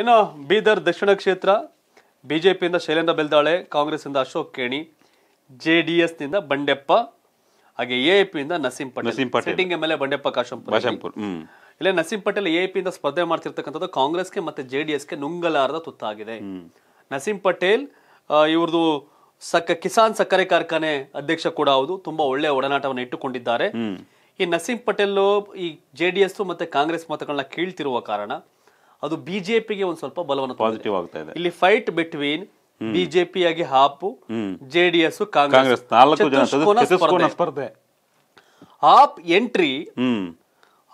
ಇನ್ನು ಬೀದರ್ ದಕ್ಷಿಣ ಕ್ಷೇತ್ರ ಬಿಜೆಪಿಯಿಂದ ಶೈಲೇಂದ್ರ ಬೆಲ್ದಾಳೆ ಕಾಂಗ್ರೆಸ್ನಿಂದ ಅಶೋಕ್ ಕೇಣಿ ಜೆ ಡಿ ಎಸ್ನಿಂದ ಬಂಡೆಪ್ಪ ಹಾಗೆ ಎ ಇಂದ Naseem Patel Patel M L A Bandeppa Kashampur ಇಲ್ಲೇ ನಸೀಂ ಪಟೇಲ್ ಎ ಪಿಯಿಂದ ಸ್ಪರ್ಧೆ ಮಾಡ್ತಿರ್ತಕ್ಕಂಥದ್ದು ಕಾಂಗ್ರೆಸ್ಗೆ ಮತ್ತೆ ಜೆ ಡಿ ಎಸ್ಗೆ ನುಂಗಲಾರದ ತುತ್ತಾಗಿದೆ ನಸೀಂ ಪಟೇಲ್ ಇವ್ರದು ಸಕ್ಕ ಕಿಸಾನ್ ಸಕ್ಕರೆ ಕಾರ್ಖಾನೆ ಅಧ್ಯಕ್ಷ ಕೂಡ ಹೌದು ತುಂಬಾ ಒಳ್ಳೆಯ ಒಡನಾಟವನ್ನು ಇಟ್ಟುಕೊಂಡಿದ್ದಾರೆ ಈ ನಸೀಂ ಪಟೇಲ್ ಈ ಜೆ ಮತ್ತೆ ಕಾಂಗ್ರೆಸ್ ಮತಗಳನ್ನ ಕೀಳ್ತಿರುವ ಕಾರಣ ಅದು ಬಿಜೆಪಿಗೆ ಒಂದು ಸ್ವಲ್ಪ ಬಲವನ್ನು ಪಾಸಿಟಿವ್ ಆಗ್ತಾ ಇದೆ ಇಲ್ಲಿ ಫೈಟ್ ಬಿಟ್ವೀನ್ ಬಿಜೆಪಿ ಆಗಿ ಹಾಪು ಜೆಡಿಎಸ್ ಕಾಂಗ್ರೆಸ್ ಸ್ಪರ್ಧೆ ಆಪ್ ಎಂಟ್ರಿ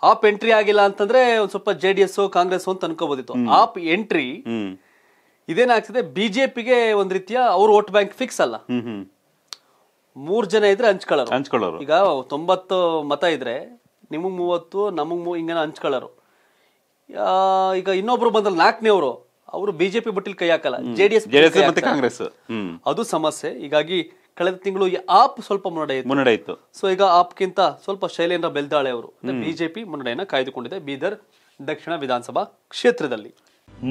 ಆಪ್ ಎಂಟ್ರಿ ಆಗಿಲ್ಲ ಅಂತಂದ್ರೆ ಒಂದ್ ಸ್ವಲ್ಪ ಜೆಡಿಎಸ್ ಕಾಂಗ್ರೆಸ್ ಅಂತ ಅನ್ಕೋಬೋದಿತ್ತು ಆಪ್ ಎಂಟ್ರಿ ಇದೇನಾಗ್ತದೆ ಬಿಜೆಪಿಗೆ ಒಂದ್ ರೀತಿಯ ಅವ್ರ ವೋಟ್ ಬ್ಯಾಂಕ್ ಫಿಕ್ಸ್ ಅಲ್ಲ ಮೂರ್ ಜನ ಇದ್ರೆ ಹಂಚ್ಕೊಳ್ಳೋರು ಈಗ ತೊಂಬತ್ತು ಮತ ಇದ್ರೆ ನಿಮಗ್ ಮೂವತ್ತು ನಮಗ್ ಹಿಂಗನ ಹಂಚ್ಕೊಳ್ಳೋರು ಈಗ ಇನ್ನೊಬ್ರು ಬಂದ್ರೆ ನಾಲ್ಕನೇ ಅವರು ಬಿಜೆಪಿ ಬಟ್ಟಿಲ್ ಕೈ ಹಾಕಲ್ಲ ಜೆಡಿಎಸ್ ಮತ್ತೆ ಕಾಂಗ್ರೆಸ್ ಅದು ಸಮಸ್ಯೆ ಹೀಗಾಗಿ ಕಳೆದ ತಿಂಗಳು ಆಪ್ ಸ್ವಲ್ಪ ಮುನ್ನಡೆ ಮುನ್ನಡೆಯಿತು ಸೊ ಈಗ ಆಪ್ಗಿಂತ ಸ್ವಲ್ಪ ಶೈಲೇಂದ್ರ ಬೆಲ್ದಾಳೆ ಅವರು ಬಿಜೆಪಿ ಮುನ್ನಡೆಯನ್ನ ಕಾಯ್ದುಕೊಂಡಿದೆ ಬೀದರ್ ದಕ್ಷಿಣ ವಿಧಾನಸಭಾ ಕ್ಷೇತ್ರದಲ್ಲಿ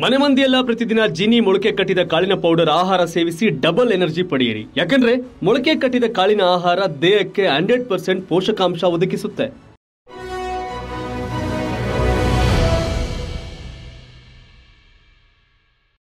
ಮನೆ ಮಂದಿಯೆಲ್ಲ ಪ್ರತಿದಿನ ಜಿನಿ ಮೊಳಕೆ ಕಟ್ಟಿದ ಕಾಳಿನ ಪೌಡರ್ ಆಹಾರ ಸೇವಿಸಿ ಡಬಲ್ ಎನರ್ಜಿ ಪಡೆಯಿರಿ ಯಾಕಂದ್ರೆ ಮೊಳಕೆ ಕಟ್ಟಿದ ಕಾಳಿನ ಆಹಾರ ದೇಹಕ್ಕೆ ಹಂಡ್ರೆಡ್ ಪರ್ಸೆಂಟ್ ಪೋಷಕಾಂಶ ಒದಗಿಸುತ್ತೆ